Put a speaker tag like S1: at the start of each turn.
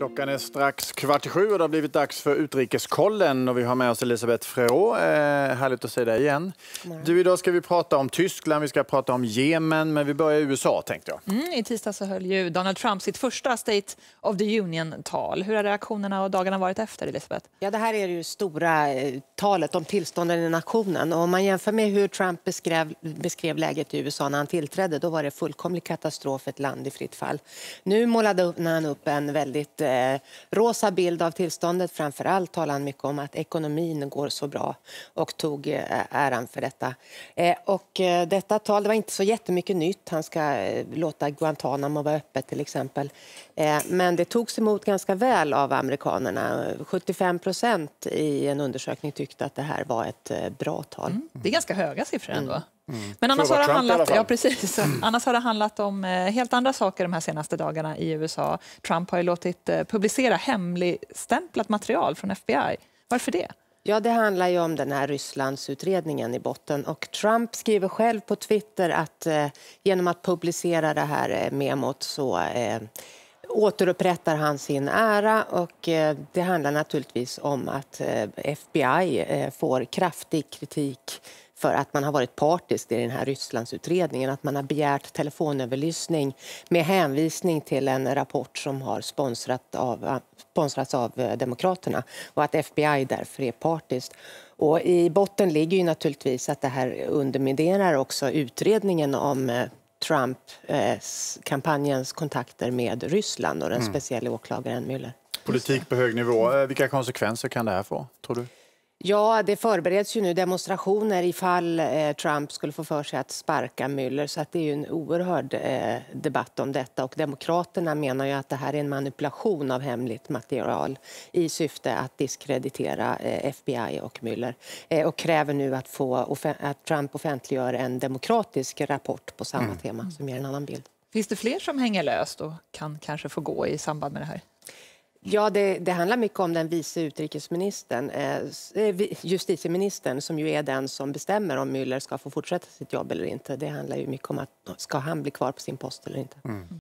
S1: Klockan är strax kvart i sju och det har blivit dags för Utrikeskollen. Och vi har med oss Elisabeth Frerot. Eh, härligt att se dig igen. Du, idag ska vi prata om Tyskland, vi ska prata om Jemen, men vi börjar i USA tänkte jag.
S2: Mm, I tisdag så höll ju Donald Trump sitt första State of the Union-tal. Hur har reaktionerna och dagarna varit efter, Elisabeth? Ja,
S3: det här är det stora eh, talet om tillstånden i nationen. Och om man jämför med hur Trump beskrev, beskrev läget i USA när han tillträdde, då var det fullkomlig katastrof, ett land i fritt fall. Nu målade han upp en väldigt eh, eh, rosa bild av tillståndet. Framför allt talade han mycket om att ekonomin går så bra och tog eh, äran för detta. Eh, och eh, detta tal det var inte så jättemycket nytt. Han ska eh, låta Guantanamo vara öppet till exempel. Eh, men det togs emot ganska väl av amerikanerna. 75 procent i en undersökning tyckte att det här var ett eh, bra tal. Mm.
S2: Det är ganska höga siffror ändå. Mm. Mm. Men annars har, det handlat, ja, precis. Mm. annars har det handlat om eh, helt andra saker de här senaste dagarna i USA. Trump har ju låtit eh, publicera hemligstämplat material från FBI. Varför det? Ja, det handlar ju
S3: om den här Rysslandsutredningen i botten. Och Trump skriver själv på Twitter att eh, genom att publicera det här eh, memot så eh, återupprättar han sin ära. Och, eh, det handlar naturligtvis om att eh, FBI får kraftig kritik för att man har varit partisk i den här Rysslandsutredningen. Att man har begärt telefonöverlyssning med hänvisning till en rapport som har sponsrat av, sponsrats av eh, Demokraterna och att FBI därför är partiskt. Och I botten ligger ju naturligtvis att det här underminerar också utredningen om eh, Trump-kampanjens eh, kontakter med Ryssland och den mm. speciella åklagaren
S1: Müller. Politik på hög nivå. Vilka konsekvenser kan det här få, tror du?
S3: Ja, det förbereds ju nu demonstrationer ifall eh, Trump skulle få för sig att sparka Müller. Så att det är en oerhörd eh, debatt om detta. Och Demokraterna menar ju att det här är en manipulation av hemligt material i syfte att diskreditera eh, FBI och Müller. Eh, och kräver nu att, få att Trump offentliggör en demokratisk rapport på samma mm. tema som ger en annan bild.
S2: Finns det fler som hänger löst och kan kanske få gå i samband med det här?
S3: Ja, det, det, handlar mycket om den vice utrikesministern, eh, eh justitieministern som ju är den som bestämmer om Müller ska få fortsätta sitt jobb eller inte. Det handlar ju mycket om att ska han bli kvar på sin post eller inte. Mm.